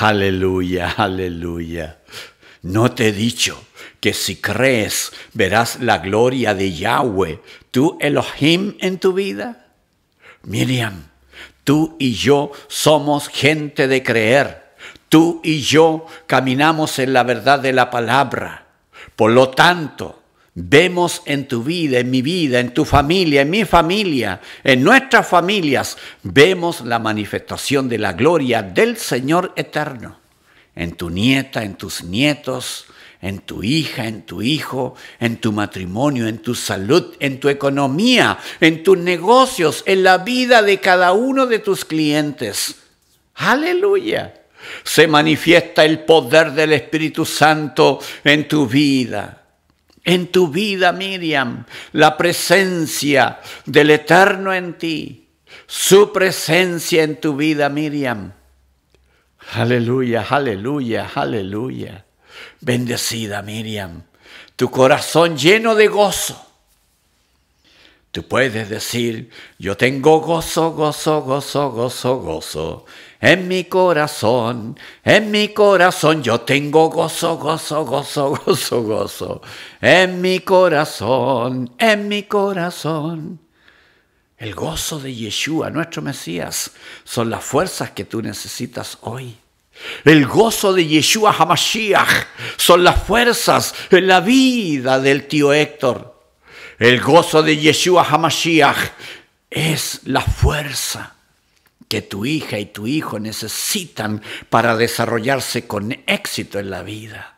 Aleluya, aleluya. No te he dicho que si crees verás la gloria de Yahweh, tú Elohim en tu vida. Miriam, tú y yo somos gente de creer. Tú y yo caminamos en la verdad de la palabra. Por lo tanto, Vemos en tu vida, en mi vida, en tu familia, en mi familia, en nuestras familias, vemos la manifestación de la gloria del Señor eterno. En tu nieta, en tus nietos, en tu hija, en tu hijo, en tu matrimonio, en tu salud, en tu economía, en tus negocios, en la vida de cada uno de tus clientes. Aleluya. Se manifiesta el poder del Espíritu Santo en tu vida en tu vida, Miriam, la presencia del Eterno en ti, su presencia en tu vida, Miriam. Aleluya, aleluya, aleluya. Bendecida, Miriam, tu corazón lleno de gozo. Tú puedes decir, yo tengo gozo, gozo, gozo, gozo, gozo en mi corazón, en mi corazón yo tengo gozo, gozo, gozo, gozo, gozo. En mi corazón, en mi corazón. El gozo de Yeshua, nuestro Mesías, son las fuerzas que tú necesitas hoy. El gozo de Yeshua Hamashiach son las fuerzas en la vida del tío Héctor. El gozo de Yeshua Hamashiach es la fuerza que tu hija y tu hijo necesitan para desarrollarse con éxito en la vida.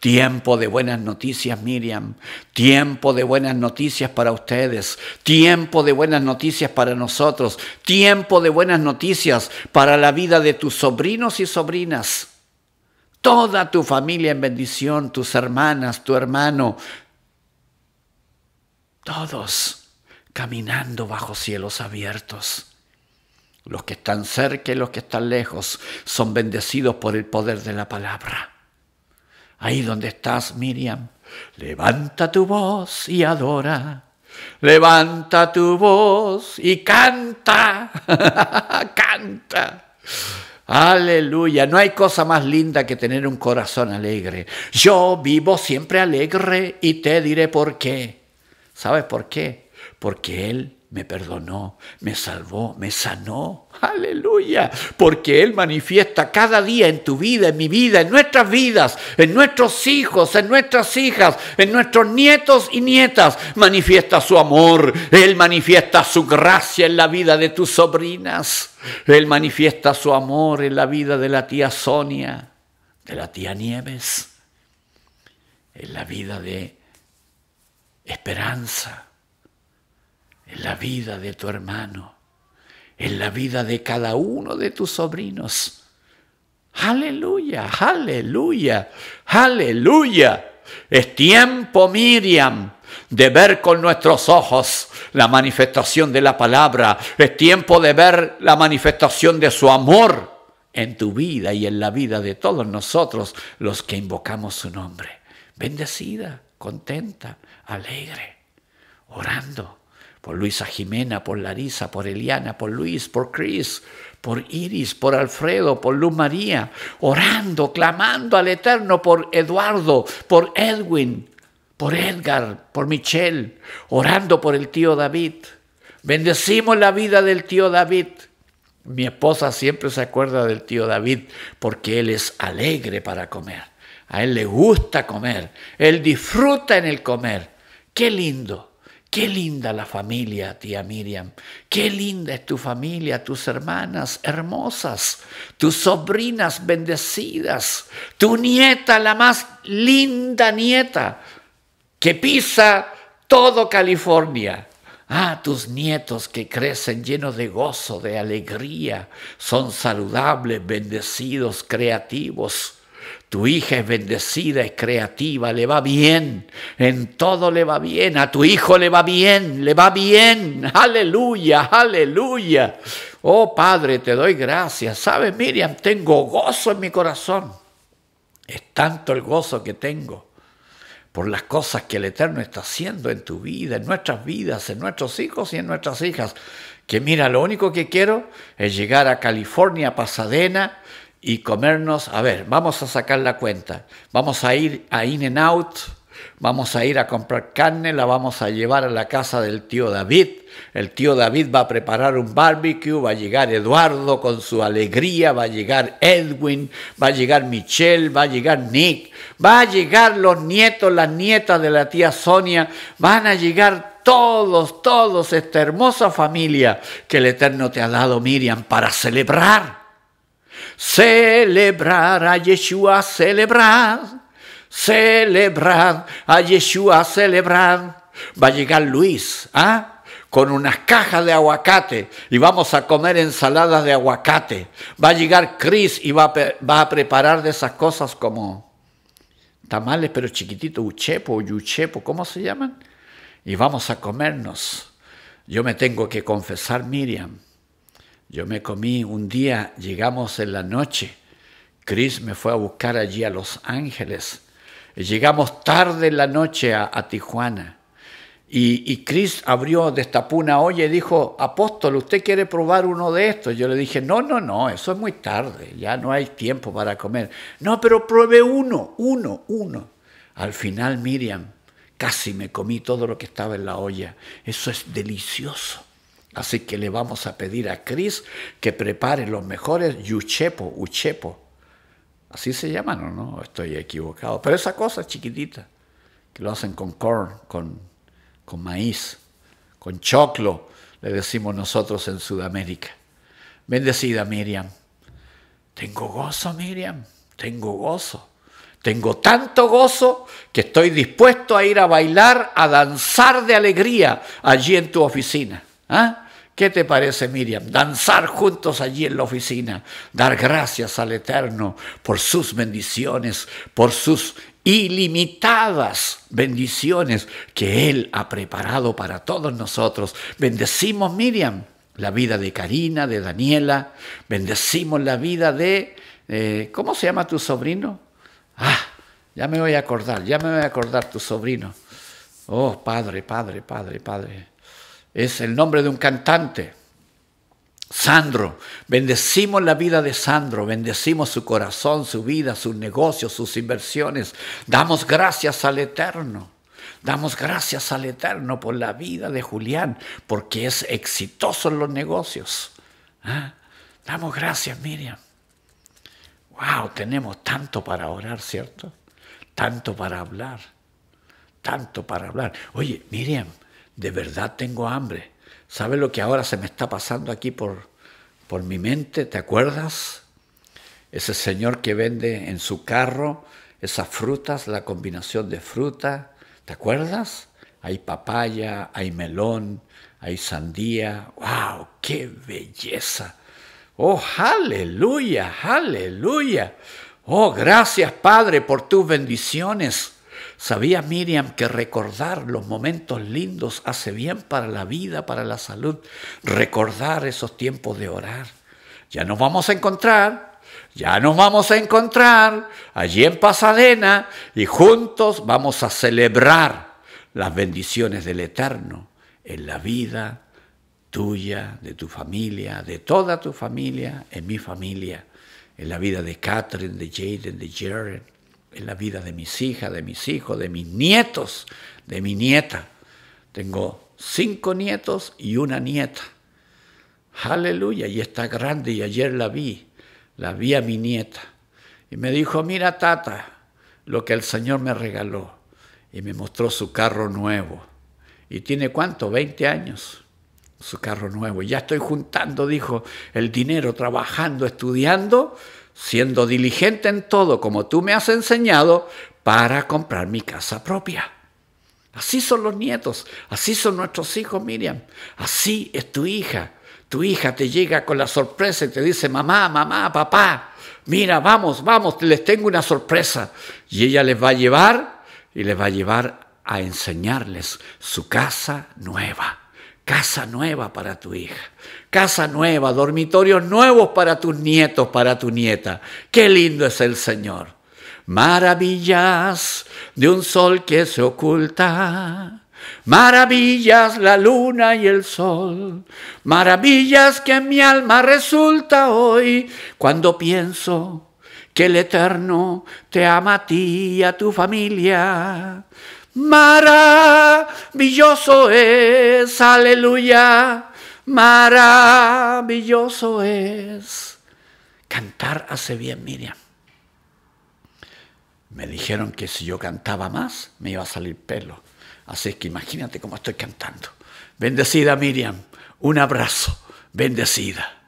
Tiempo de buenas noticias, Miriam. Tiempo de buenas noticias para ustedes. Tiempo de buenas noticias para nosotros. Tiempo de buenas noticias para la vida de tus sobrinos y sobrinas. Toda tu familia en bendición, tus hermanas, tu hermano. Todos caminando bajo cielos abiertos. Los que están cerca y los que están lejos son bendecidos por el poder de la palabra. Ahí donde estás, Miriam, levanta tu voz y adora. Levanta tu voz y canta. canta. Aleluya, no hay cosa más linda que tener un corazón alegre. Yo vivo siempre alegre y te diré por qué. ¿Sabes por qué? Porque Él me perdonó, me salvó, me sanó. Aleluya. Porque Él manifiesta cada día en tu vida, en mi vida, en nuestras vidas, en nuestros hijos, en nuestras hijas, en nuestros nietos y nietas. Manifiesta su amor. Él manifiesta su gracia en la vida de tus sobrinas. Él manifiesta su amor en la vida de la tía Sonia, de la tía Nieves, en la vida de Esperanza en la vida de tu hermano, en la vida de cada uno de tus sobrinos. Aleluya, aleluya, aleluya. Es tiempo, Miriam, de ver con nuestros ojos la manifestación de la palabra. Es tiempo de ver la manifestación de su amor en tu vida y en la vida de todos nosotros los que invocamos su nombre. Bendecida, contenta, alegre, orando por Luisa Jimena, por Larisa, por Eliana, por Luis, por Chris, por Iris, por Alfredo, por Luz María, orando, clamando al Eterno por Eduardo, por Edwin, por Edgar, por Michelle, orando por el tío David. Bendecimos la vida del tío David. Mi esposa siempre se acuerda del tío David porque él es alegre para comer. A él le gusta comer. Él disfruta en el comer. Qué lindo. Qué linda la familia, tía Miriam. Qué linda es tu familia, tus hermanas hermosas, tus sobrinas bendecidas, tu nieta, la más linda nieta, que pisa todo California. Ah, tus nietos que crecen llenos de gozo, de alegría, son saludables, bendecidos, creativos. Tu hija es bendecida, es creativa, le va bien, en todo le va bien, a tu hijo le va bien, le va bien, aleluya, aleluya. Oh Padre, te doy gracias. Sabes, Miriam, tengo gozo en mi corazón. Es tanto el gozo que tengo por las cosas que el Eterno está haciendo en tu vida, en nuestras vidas, en nuestros hijos y en nuestras hijas. Que mira, lo único que quiero es llegar a California, Pasadena, y comernos, a ver, vamos a sacar la cuenta, vamos a ir a In and Out, vamos a ir a comprar carne, la vamos a llevar a la casa del tío David, el tío David va a preparar un barbecue, va a llegar Eduardo con su alegría, va a llegar Edwin, va a llegar Michelle, va a llegar Nick, va a llegar los nietos, las nietas de la tía Sonia, van a llegar todos, todos, esta hermosa familia que el Eterno te ha dado, Miriam, para celebrar Celebrar a Yeshua, celebrar! ¡Celebrar a Yeshua, celebrar! Va a llegar Luis, ¿ah? con unas cajas de aguacate y vamos a comer ensaladas de aguacate. Va a llegar Chris y va a, preparar de esas cosas como tamales, pero chiquititos, uchepo, yuchepo, ¿cómo se llaman? Y vamos a comernos. Yo me tengo que confesar, Miriam, yo me comí un día, llegamos en la noche. Chris me fue a buscar allí a Los Ángeles. Llegamos tarde en la noche a, Tijuana. Y, y, Chris abrió, destapó una olla y dijo, apóstol, ¿usted quiere probar uno de estos? Yo le dije, no, no, no, eso es muy tarde, ya no hay tiempo para comer. No, pero pruebe uno, uno, uno. Al final, Miriam, casi me comí todo lo que estaba en la olla. Eso es delicioso. Así que le vamos a pedir a Cris que prepare los mejores yuchepo, uchepo. Así se llaman o no, estoy equivocado. Pero esa cosa chiquitita, que lo hacen con corn, con, con maíz, con choclo, le decimos nosotros en Sudamérica. Bendecida Miriam. Tengo gozo, Miriam, tengo gozo. Tengo tanto gozo que estoy dispuesto a ir a bailar, a danzar de alegría allí en tu oficina. ¿Ah? ¿Qué te parece, Miriam? Danzar juntos allí en la oficina, dar gracias al Eterno por sus bendiciones, por sus ilimitadas bendiciones que Él ha preparado para todos nosotros. Bendecimos, Miriam, la vida de Karina, de Daniela, bendecimos la vida de... Eh, ¿Cómo se llama tu sobrino? Ah, ya me voy a acordar, ya me voy a acordar tu sobrino. Oh, padre, padre, padre, padre es el nombre de un cantante. Sandro, bendecimos la vida de Sandro, bendecimos su corazón, su vida, sus negocios, sus inversiones. Damos gracias al Eterno. Damos gracias al Eterno por la vida de Julián, porque es exitoso en los negocios. ¿Ah? Damos gracias, Miriam. Wow, tenemos tanto para orar, ¿cierto? Tanto para hablar. Tanto para hablar. Oye, Miriam, de verdad tengo hambre. ¿Sabes lo que ahora se me está pasando aquí por, por mi mente? ¿Te acuerdas? Ese señor que vende en su carro esas frutas, la combinación de fruta, ¿te acuerdas? Hay papaya, hay melón, hay sandía. ¡Wow! ¡Qué belleza! ¡Oh, aleluya! ¡Aleluya! Oh, gracias Padre por tus bendiciones. Sabía Miriam que recordar los momentos lindos hace bien para la vida, para la salud. Recordar esos tiempos de orar. Ya nos vamos a encontrar, ya nos vamos a encontrar allí en Pasadena y juntos vamos a celebrar las bendiciones del Eterno en la vida tuya, de tu familia, de toda tu familia, en mi familia, en la vida de Catherine, de Jaden, de Jared, en la vida de mis hijas, de mis hijos, de mis nietos, de mi nieta. Tengo cinco nietos y una nieta. Aleluya, y está grande y ayer la vi, la vi a mi nieta. Y me dijo, mira tata, lo que el Señor me regaló. Y me mostró su carro nuevo. ¿Y tiene cuánto? 20 años. Su carro nuevo. ya estoy juntando, dijo, el dinero, trabajando, estudiando siendo diligente en todo como tú me has enseñado, para comprar mi casa propia. Así son los nietos, así son nuestros hijos, Miriam. Así es tu hija. Tu hija te llega con la sorpresa y te dice, mamá, mamá, papá, mira, vamos, vamos, les tengo una sorpresa. Y ella les va a llevar y les va a llevar a enseñarles su casa nueva casa nueva para tu hija, casa nueva, dormitorios nuevos para tus nietos, para tu nieta. Qué lindo es el Señor. Maravillas de un sol que se oculta. Maravillas la luna y el sol, maravillas que en mi alma resulta hoy cuando pienso que el Eterno te ama a ti y a tu familia. Maravilloso es, aleluya, maravilloso es. Cantar hace bien, Miriam. Me dijeron que si yo cantaba más, me iba a salir pelo. Así que imagínate cómo estoy cantando. Bendecida Miriam, un abrazo, bendecida.